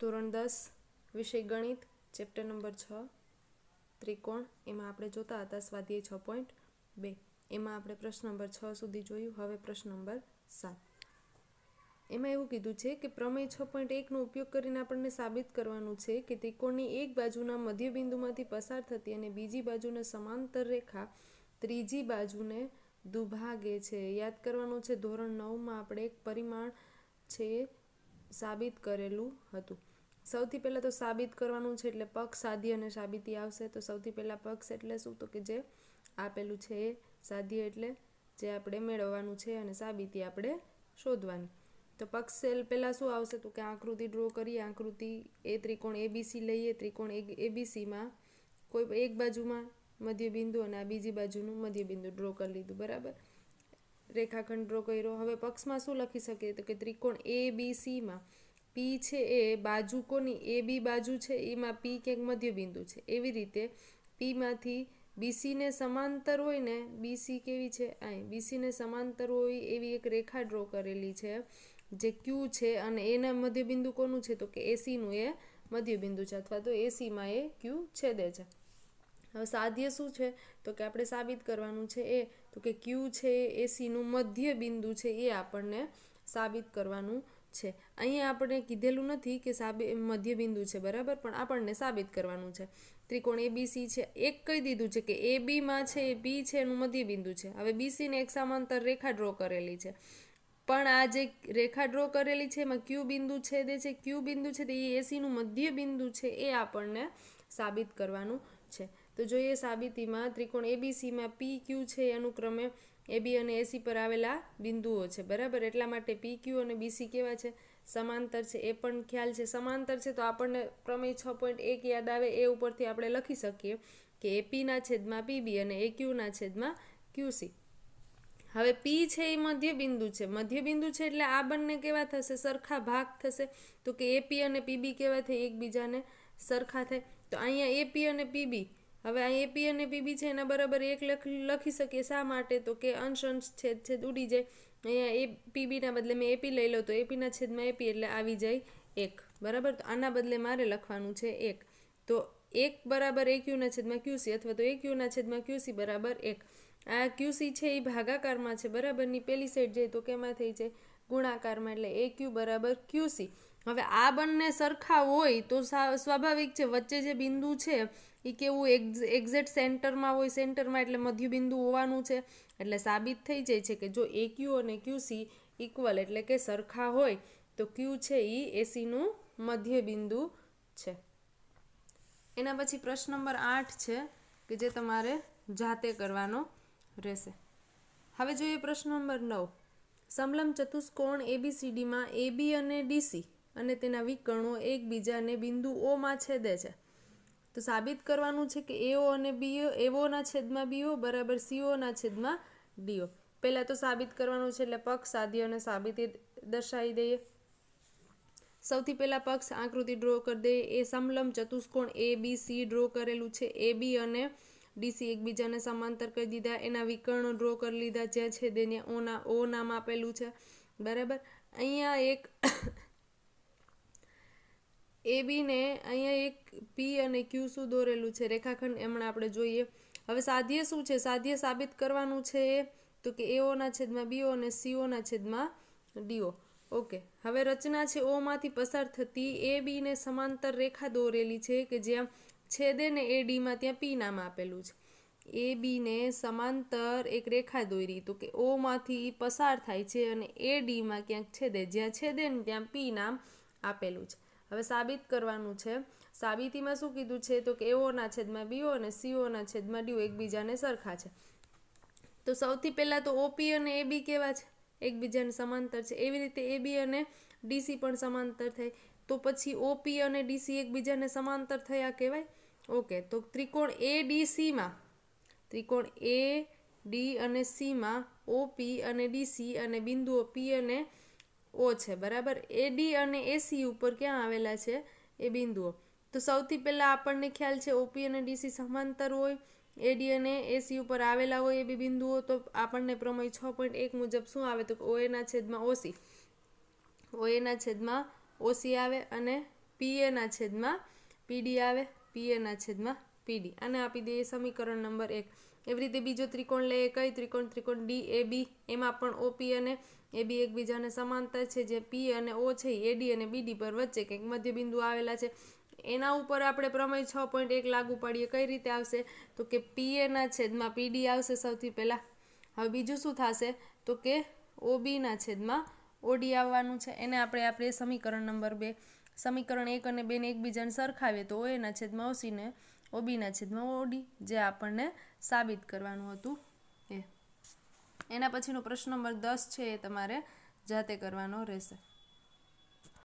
ધોરણ દસ વિષય ગણિત ચેપ્ટર નંબર છ ત્રિકોણ એમાં આપણે જોતા હતા સ્વાધ્યાય છ પોઈન્ટ બે એમાં આપણે પ્રશ્ન નંબર છ સુધી જોયું હવે પ્રશ્ન નંબર સાત એમાં એવું કીધું છે કે પ્રમેય છ પોઈન્ટ એકનો ઉપયોગ કરીને આપણને સાબિત કરવાનું છે કે ત્રિકોણની એક બાજુના મધ્યબિંદુમાંથી પસાર થતી અને બીજી બાજુને સમાંતર રેખા ત્રીજી બાજુને દુભાગે છે યાદ કરવાનું છે ધોરણ નવમાં આપણે એક પરિમાણ છે સાબિત કરેલું હતું સૌથી પહેલાં તો સાબિત કરવાનું છે એટલે પક્ષ સાધ્ય અને સાબિતી આવશે તો સૌથી પહેલાં પક્ષ એટલે શું તો કે જે આપેલું છે એ સાધ્ય એટલે જે આપણે મેળવવાનું છે અને સાબિતી આપણે શોધવાની તો પક્ષ સેલ પહેલાં શું આવશે તો કે આકૃતિ ડ્રો કરીએ આકૃતિ એ ત્રિકોણ એબીસી લઈએ ત્રિકોણ એબીસીમાં કોઈ એક બાજુમાં મધ્યબિંદુ અને આ બીજી બાજુનું મધ્યબિંદુ ડ્રો કરી લીધું બરાબર રેખાખંડ ડ્રો કર્યો હવે પક્ષમાં શું લખી શકીએ તો કે ત્રિકોણ એબીસીમાં પી છે એ બાજુ કોની એ બી બાજુ છે એમાં પી ક્યાંક મધ્યબિંદુ છે એવી રીતે પીમાંથી બીસીને સમાંતર હોય ને બીસી કેવી છે અહીં બીસીને સમાંતર હોય એવી એક રેખા ડ્રો કરેલી છે જે ક્યુ છે અને એના મધ્યબિંદુ કોનું છે તો કે એસીનું એ મધ્ય બિંદુ છે અથવા તો એસીમાં એ ક્યુ છેદે છે હવે સાધ્ય શું છે તો કે આપણે સાબિત કરવાનું છે એ તો કે ક્યુ છે એસીનું મધ્ય બિંદુ છે એ આપણને સાબિત કરવાનું છે અહીંયા આપણે કીધેલું નથી કે સાબિત મધ્યબિંદુ છે બરાબર પણ આપણને સાબિત કરવાનું છે ત્રિકોણ એબીસી છે એક કહી દીધું છે કે એ બીમાં છે એ બી છે એનું મધ્યબિંદુ છે હવે બીસીને એક સમાંતર રેખા ડ્રો કરેલી છે પણ આ જે રેખા ડ્રો કરેલી છે એમાં ક્યુ બિંદુ છેદે છે ક્યુ બિંદુ છે તે એ એસીનું મધ્યબિંદુ છે એ આપણને સાબિત કરવાનું છે તો જોઈએ સાબિતીમાં ત્રિકોણ એબીસીમાં પી ક્યુ છે એનું ક્રમે એ બી અને એસી પર આવેલા બિંદુઓ છે બરાબર એટલા માટે પી ક્યુ અને બીસી કેવા છે સમાંતર છે એ પણ ખ્યાલ છે સમાંતર છે તો આપણને પ્રમેય છ પોઈન્ટ એક યાદ આવે એ ઉપરથી આપણે લખી શકીએ કે એપીના છેદમાં પીબી અને એ ક્યુના છેદમાં ક્યુસી હવે પી છે એ મધ્ય બિંદુ છે મધ્ય બિંદુ છે એટલે આ બંને કેવા થશે સરખા ભાગ થશે તો કે એપી અને પીબી કેવા થાય એકબીજાને સરખા થાય તો અહીંયા એપી અને પીબી હવે આ એપી અને પીબી છે એના બરાબર એક લખી શકીએ શા માટે તો કે અંશ અંશ છેદ છેદ ઉડી જાય અહીંયા એ પીબીના બદલે મેં એપી લઈ લો તો એપીના છેદમાં એપી એટલે આવી જાય એક બરાબર તો આના બદલે મારે લખવાનું છે એક તો એક બરાબર એ ક્યુના છેદમાં ક્યુસી અથવા તો એ ક્યુના છેદમાં ક્યુસી બરાબર એક આ ક્યુસી છે એ ભાગાકારમાં છે બરાબરની પહેલી સાઈડ જાય તો કેમાં થઈ જાય ગુણાકારમાં એટલે એ ક્યુ બરાબર ક્યુસી હવે આ બંને સરખા હોય તો સ્વાભાવિક છે વચ્ચે જે બિંદુ છે એ કેવું એક્ઝેક્ટ સેન્ટરમાં હોય સેન્ટરમાં એટલે મધ્યબિંદુ હોવાનું છે એટલે સાબિત થઈ જાય છે કે જો એ ક્યુ અને ક્યુ સી ઇક્વલ એટલે કે સરખા હોય તો ક્યુ છે એ એસીનું મધ્યબિંદુ છે એના પછી પ્રશ્ન નંબર આઠ છે કે જે તમારે જાતે કરવાનો રહેશે હવે જોઈએ પ્રશ્ન નંબર નવ સમલમ ચતુષ્કોણ એબીસીડીમાં એબી અને ડીસી અને તેના વિકર્ણો એકબીજાને બિંદુ ઓમાં છેદે છે તો સાબિત કરવાનું છે કે એઓ અને બીઓ એઓના છેદમાં બીઓ બરાબર સીઓના છેદમાં ડીઓ પહેલાં તો સાબિત કરવાનું છે એટલે પક્ષ સાધ્ય અને સાબિત દર્શાવી દઈએ સૌથી પહેલાં પક્ષ આકૃતિ ડ્રો કરી દઈએ એ સમલમ ચતુષ્કોણ એ બી સી ડ્રો કરેલું છે એ બી અને ડીસી એકબીજાને સમાંતર કરી દીધા એના વિકર્ણો ડ્રો કરી લીધા જ્યાં છે તેને ઓના ઓ નામ આપેલું છે બરાબર અહીંયા એક એ બીને અહીંયા એક પી અને ક્યુ શું દોરેલું છે રેખાખંડ એમણે આપણે જોઈએ હવે સાધ્ય શું છે સાધ્ય સાબિત કરવાનું છે એ તો કે એઓના છેદમાં બીઓ અને સીઓના છેદમાં ડીઓ ઓકે હવે રચના છે ઓમાંથી પસાર થતી એ બીને સમાંતર રેખા દોરેલી છે કે જ્યાં છેદે ને એ ડીમાં ત્યાં પી નામ આપેલું છે એ બીને સમાંતર એક રેખા દોરી તો કે ઓમાંથી પસાર થાય છે અને એ ડીમાં ક્યાંક છેદે જ્યાં છેદે ને ત્યાં પી નામ આપેલું છે હવે સાબિત કરવાનું છે સાબિતીમાં શું કીધું છે તો કે એઓના છેદમાં બીઓ અને સીઓના છેદમાં ડીઓ એકબીજાને સરખા છે તો સૌથી પહેલાં તો ઓપી અને એબી કેવા છે એકબીજાને સમાંતર છે એવી રીતે એબી અને ડીસી પણ સમાંતર થાય તો પછી ઓપી અને ડીસી એકબીજાને સમાંતર થયા કહેવાય ઓકે તો ત્રિકોણ એ ડીસીમાં ત્રિકોણ એ ડી અને સીમાં ઓપી અને ડીસી અને બિંદુઓ પી અને ઓ છે બરાબર એડી અને એસી ઉપર ક્યાં આવેલા છે એ બિંદુઓ તો સૌથી પહેલાં આપણને ખ્યાલ છે ઓપી અને ડીસી સમાંતર હોય એડી અને એસી ઉપર આવેલા હોય એ બી બિંદુઓ તો આપણને પ્રમેય છ પોઈન્ટ એક મુજબ શું આવે તો ઓએના છેદમાં ઓસી ઓએના છેદમાં ઓસી આવે અને પીએના છેદમાં પીડી આવે પીએના છેદમાં પીડી અને આપી દઈએ સમીકરણ નંબર એક એવી રીતે બીજો ત્રિકોણ લઈએ કઈ ત્રિકોણ ત્રિકોણ ડી એ બી એમાં પણ ઓપી અને એ બી એકબીજાને સમાંતર છે જે પી અને ઓ છે એ ડી અને બીડી પર વચ્ચે કંઈક મધ્યબિંદુ આવેલા છે એના ઉપર આપણે પ્રમેય છ પોઈન્ટ એક લાગુ પડીએ કઈ રીતે આવશે તો કે પી એના છેદમાં પીડી આવશે સૌથી પહેલાં હવે બીજું શું થશે તો કે ઓબીના છેદમાં ઓડી આવવાનું છે એને આપણે આપણે સમીકરણ નંબર બે સમીકરણ એક અને બેને એકબીજાને સરખાવીએ તો એના છેદમાં ઓસીને ઓબીના છેદમાં ઓડી જે આપણને સાબિત કરવાનું હતું એ એના પછીનો પ્રશ્ન નંબર દસ છે એ તમારે જાતે કરવાનો રહેશે